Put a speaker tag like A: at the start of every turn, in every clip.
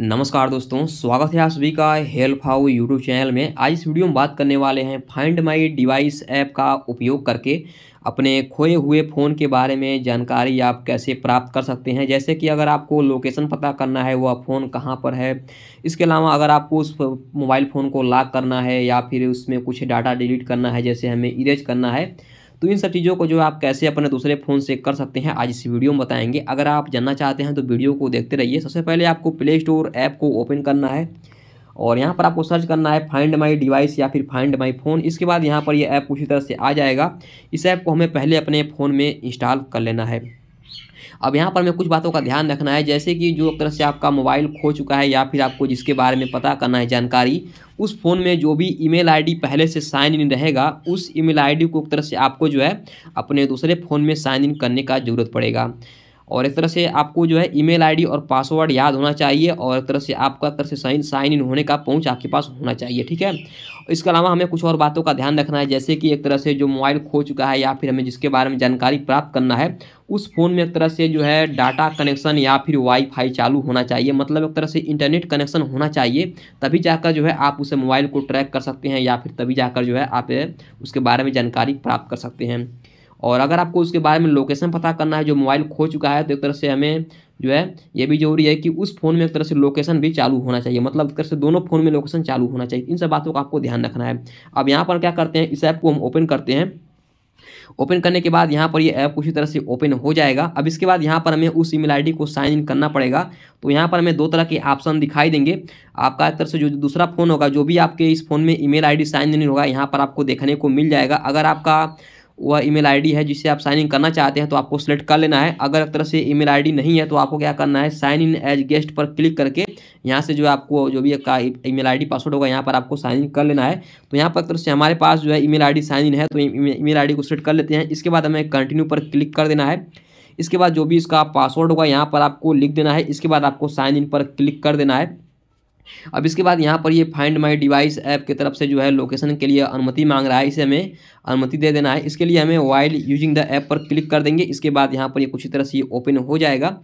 A: नमस्कार दोस्तों स्वागत है आप सभी का हेल्प हाउ यूट्यूब चैनल में आज इस वीडियो में बात करने वाले हैं फाइंड माई डिवाइस ऐप का उपयोग करके अपने खोए हुए फ़ोन के बारे में जानकारी आप कैसे प्राप्त कर सकते हैं जैसे कि अगर आपको लोकेशन पता करना है वह फ़ोन कहाँ पर है इसके अलावा अगर आपको उस मोबाइल फ़ोन को लॉक करना है या फिर उसमें कुछ डाटा डिलीट करना है जैसे हमें इरेज करना है तो इन सब चीज़ों को जो आप कैसे अपने दूसरे फ़ोन से कर सकते हैं आज इस वीडियो में बताएंगे अगर आप जानना चाहते हैं तो वीडियो को देखते रहिए सबसे पहले आपको प्ले स्टोर ऐप को ओपन करना है और यहाँ पर आपको सर्च करना है फाइंड माई डिवाइस या फिर फाइंड माई फ़ोन इसके बाद यहाँ पर यह ऐप उसी तरह से आ जाएगा इस ऐप को हमें पहले अपने फ़ोन में इंस्टॉल कर लेना है अब यहाँ पर मैं कुछ बातों का ध्यान रखना है जैसे कि जो तरह से आपका मोबाइल खो चुका है या फिर आपको जिसके बारे में पता करना है जानकारी उस फ़ोन में जो भी ईमेल आईडी पहले से साइन इन रहेगा उस ईमेल आईडी को एक तरह से आपको जो है अपने दूसरे फ़ोन में साइन इन करने का ज़रूरत पड़ेगा और एक तरह से आपको जो है ईमेल आईडी और पासवर्ड याद होना चाहिए और एक तरह से आपका तरह से साइन साइन इन होने का पहुंच आपके पास होना चाहिए ठीक है इसके अलावा हमें कुछ और बातों का ध्यान रखना है जैसे कि एक तरह से जो मोबाइल खो चुका है या फिर हमें जिसके बारे में जानकारी प्राप्त करना है उस फ़ोन में एक तरह से जो है डाटा कनेक्शन या फिर वाईफाई चालू होना चाहिए मतलब एक तरह से इंटरनेट कनेक्शन होना चाहिए तभी जाकर जो है आप उसे मोबाइल को ट्रैक कर सकते हैं या फिर तभी जाकर जो है आप उसके बारे में जानकारी प्राप्त कर सकते हैं और अगर आपको उसके बारे में लोकेशन पता करना है जो मोबाइल खो चुका है तो एक तरह से हमें जो है ये भी जरूरी है कि उस फ़ोन में एक तरह से लोकेशन भी चालू होना चाहिए मतलब एक तरह से दोनों फ़ोन में लोकेशन चालू होना चाहिए इन सब बातों का आपको ध्यान रखना है अब यहाँ पर क्या करते हैं इस ऐप को हम ओपन करते हैं ओपन करने के बाद यहाँ पर ये ऐप उसी तरह से ओपन हो जाएगा अब इसके बाद यहाँ पर हमें उस ईमेल आईडी को साइन इन करना पड़ेगा तो यहाँ पर हमें दो तरह के ऑप्शन दिखाई देंगे आपका एक तरह से जो दूसरा फ़ोन होगा जो भी आपके इस फ़ोन में ईमेल आईडी साइन इन होगा यहाँ पर आपको देखने को मिल जाएगा अगर आपका वह ईमेल आईडी है जिससे आप साइन इन करना चाहते हैं तो आपको सेलेक्ट कर लेना है अगर एक तरह से ईमेल आईडी नहीं है तो आपको क्या करना है साइन इन एज गेस्ट पर क्लिक करके यहाँ से जो है आपको जो भी आपका ईमेल आईडी पासवर्ड होगा यहाँ पर आपको साइन इन कर लेना है तो यहाँ पर एक तरह से हमारे पास जो है ई मेल साइन इन है तो ई मेल को सेलेक्ट कर लेते हैं इसके बाद हमें कंटिन्यू पर क्लिक कर देना है इसके बाद जो भी इसका पासवर्ड होगा यहाँ पर आपको लिख देना है इसके बाद आपको साइन इन पर क्लिक कर देना है अब इसके बाद यहाँ पर ये फाइंड माई डिवाइस ऐप की तरफ से जो है लोकेशन के लिए अनुमति मांग रहा है इसे हमें अनुमति दे देना है इसके लिए हमें वाइल यूजिंग द ऐप पर क्लिक कर देंगे इसके बाद यहाँ पर ये कुछ तरह से ये ओपन हो जाएगा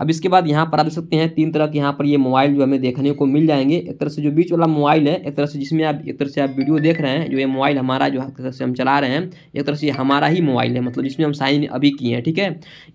A: अब इसके बाद यहाँ पर आप देख सकते हैं तीन तरह के यहाँ पर ये मोबाइल जो हमें देखने को मिल जाएंगे एक तरह से जो बीच वाला मोबाइल है एक तरह से जिसमें आप एक तरह से आप वीडियो देख रहे हैं जो ये मोबाइल हमारा जो एक तरह से हम चला रहे हैं एक तरह से हमारा ही मोबाइल है मतलब जिसमें हम साइन अभी किए हैं ठीक है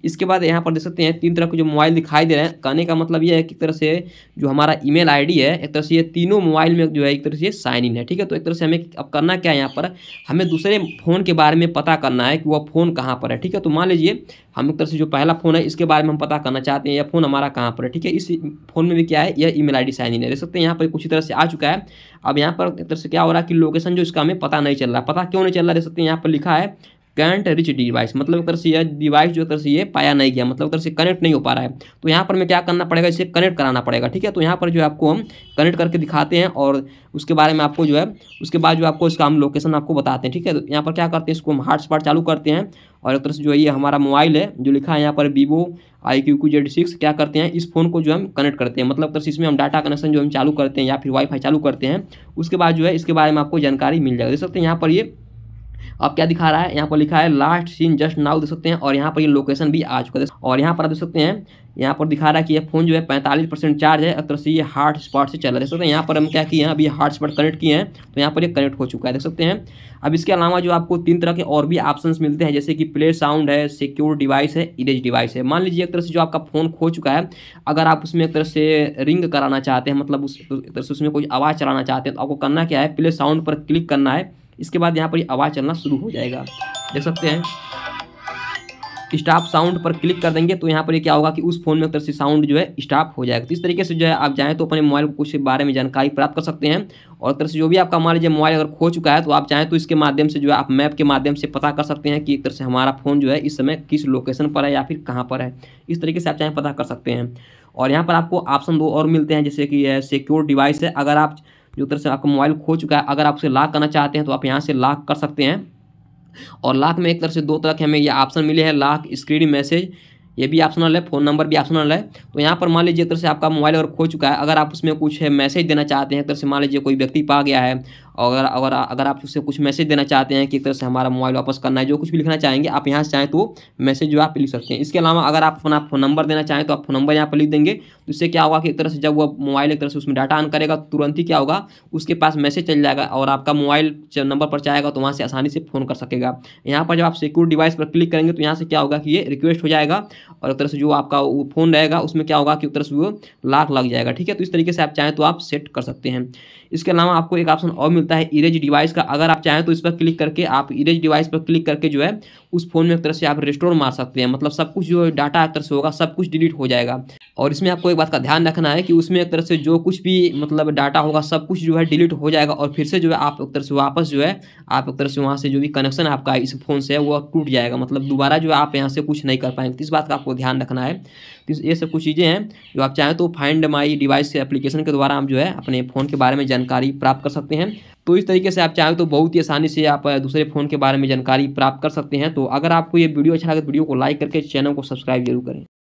A: इसके बाद यहाँ पर देख सकते हैं तीन तरह के जो मोबाइल दिखाई दे रहे हैं कहने का मतलब ये है कि एक तरह से जो हमारा ई मेल है एक तरह से ये तीनों मोबाइल में जो है एक तरह से साइन इन है ठीक है तो एक तरह से हमें अब करना क्या है यहाँ पर हमें दूसरे फ़ोन के बारे में पता करना है कि वह फ़ोन कहाँ पर है ठीक है तो मान लीजिए हम एक तरह से जो पहला फ़ोन है इसके बारे में हम पता करना चाहते हैं यह फ़ोन हमारा कहाँ पर है ठीक है इस फोन में भी क्या है यह email I D sign in है देख सकते हैं यहाँ पर कुछ तरह से आ चुका है अब यहाँ पर एक तरह से क्या हो रहा है कि लोकेशन जो इसका हमें पता नहीं चल रहा पता क्यों नहीं चल रहा देख सकते हैं यहाँ पर लिखा है कैंट रिच डिवाइस मतलब एक तरह से यह डिवाइस जो एक तरह से ये पाया नहीं गया मतलब एक तरह से कनेक्ट नहीं हो पा रहा है तो यहाँ पर हमें क्या करना पड़ेगा इसे कनेक्ट कराना पड़ेगा ठीक है तो यहाँ पर जो आपको हम कनेक्ट करके दिखाते हैं और उसके बारे में आपको जो है उसके बाद जो आपको इसका हम लोकेशन आपको बताते हैं ठीक है तो यहाँ पर क्या करते हैं इसको हम हॉटस्पॉट चालू करते हैं और एक तरह से जो है ये हमारा मोबाइल है जो लिखा है यहाँ पर Vivo I Q Q Z six क्या करते हैं इस फ़ोन को जो हम कनेक्ट करते हैं मतलब तरह इसमें हम डाटा कनेक्शन जो हम चालू करते हैं या फिर वाईफाई चालू करते हैं उसके बाद जो है इसके बारे में आपको जानकारी मिल जाएगी देख सकते हैं यहाँ पर ये अब क्या दिखा रहा है यहाँ पर लिखा है लास्ट सीन जस्ट नाउ देख सकते हैं और यहाँ पर ये लोकेशन भी आ चुका है और यहाँ पर आप देख सकते हैं यहाँ पर दिखा रहा है कि ये फोन जो है पैंतालीस परसेंट चार्ज है तरह से ये हार्ट स्पॉट से चल रहा है देख सकते हैं यहाँ पर हम क्या किए हैं अभी हार्ट स्पॉट कनेक्ट किए हैं तो यहाँ पर ये कनेक्ट हो चुका है देख सकते हैं अब इसके अलावा जो आपको तीन तरह के और भी ऑप्शन मिलते हैं जैसे कि प्ले साउंड है सिक्योर डिवाइस है इरेज डिवाइस है मान लीजिए एक तरह से जो आपका फ़ोन खो चुका है अगर आप उसमें एक तरह से रिंग कराना चाहते हैं मतलब उस एक तरह से उसमें कोई आवाज़ चलाना चाहते हैं तो आपको करना क्या है प्ले साउंड पर क्लिक करना है इसके बाद यहाँ पर आवाज़ चलना शुरू हो जाएगा देख सकते हैं स्टाप साउंड पर क्लिक कर देंगे तो यहाँ पर ये क्या होगा कि उस फोन में एक तरह से साउंड जो है स्टाप हो जाएगा तो इस तरीके से जो है आप जाएँ तो अपने मोबाइल को कुछ बारे में जानकारी प्राप्त कर सकते हैं और एक तरह से जो भी आपका मान लीजिए मोबाइल अगर खो चुका है तो आप चाहें तो इसके माध्यम से जो है आप मैप के माध्यम से पता कर सकते हैं कि एक तरह से हमारा फ़ोन जो है इस समय किस लोकेशन पर है या फिर कहाँ पर है इस तरीके से आप चाहें पता कर सकते हैं और यहाँ पर आपको ऑप्शन दो और मिलते हैं जैसे कि सिक्योर डिवाइस है अगर आप जो तरह से आपका मोबाइल खो चुका है अगर आप उसे लाक करना चाहते हैं तो आप यहाँ से लाक कर सकते हैं और लाक में एक तरह से दो तरह के हमें यह ऑप्शन मिले हैं लाक स्क्रीन मैसेज ये भी ऑप्शनल है फ़ोन नंबर भी ऑप्शनल है तो यहाँ पर मान लीजिए तरह से आपका मोबाइल अगर खो चुका है अगर आप उसमें कुछ है मैसेज देना चाहते हैं तरह से मान लीजिए कोई व्यक्ति पा गया है और अगर अगर आप उससे कुछ मैसेज देना चाहते हैं कि एक तरह से हमारा मोबाइल वापस करना है जो कुछ भी लिखना चाहेंगे आप यहाँ से चाहें तो मैसेज जो आप लिख सकते हैं इसके अलावा अगर आप अपना फोन नंबर देना चाहें तो आप फोन नंबर यहाँ पर लिख देंगे तो इससे क्या होगा कि एक तरह से जब वो मोबाइल एक तरह से उसमें डाटा ऑन करेगा तो तुरंत ही क्या होगा उसके पास मैसेज चल जाएगा और आपका मोबाइल नंबर पर चाहेगा तो वहाँ से आसानी से फ़ोन कर सकेगा यहाँ पर जब आप सिक्योर डिवाइस पर क्लिक करेंगे तो यहाँ से क्या होगा कि ये रिक्वेस्ट हो जाएगा और एक तरह से जो आपका वो फ़ोन रहेगा उसमें क्या होगा कि एक तरह से वो लाख लग जाएगा ठीक है तो इस तरीके से आप चाहें तो आप सेट कर सकते हैं इसके अलावा आपको एक ऑप्शन और मिलता मिलता है इरेज डिवाइस का अगर आप चाहें तो इस पर क्लिक करके आप इरेज डिवाइस पर क्लिक करके जो है उस फोन में एक तरह से आप रिस्टोर मार सकते हैं मतलब सब कुछ जो है डाटा एक तरह से होगा सब कुछ डिलीट हो जाएगा और इसमें आपको एक बात का ध्यान रखना है कि उसमें एक तरह से जो कुछ भी मतलब डाटा होगा सब कुछ जो है डिलीट हो जाएगा और फिर से जो है आप एक तरह से वापस जो है आप एक तरह से वहाँ से जो भी कनेक्शन आपका इस फ़ोन से है वो टूट जाएगा मतलब दोबारा जो है आप यहाँ से कुछ नहीं कर पाएंगे तो इस बात का आपको ध्यान रखना है तो ये सब कुछ चीज़ें हैं जो आप चाहें तो फाइंड माई डिवाइस एप्लीकेशन के द्वारा आप जो है अपने फ़ोन के बारे में जानकारी प्राप्त कर सकते हैं तो इस तरीके से आप चाहें तो बहुत ही आसानी से आप दूसरे फ़ोन के बारे में जानकारी प्राप्त कर सकते हैं तो अगर आपको ये वीडियो अच्छा लगे तो वीडियो को लाइक करके चैनल को सब्सक्राइब जरूर करें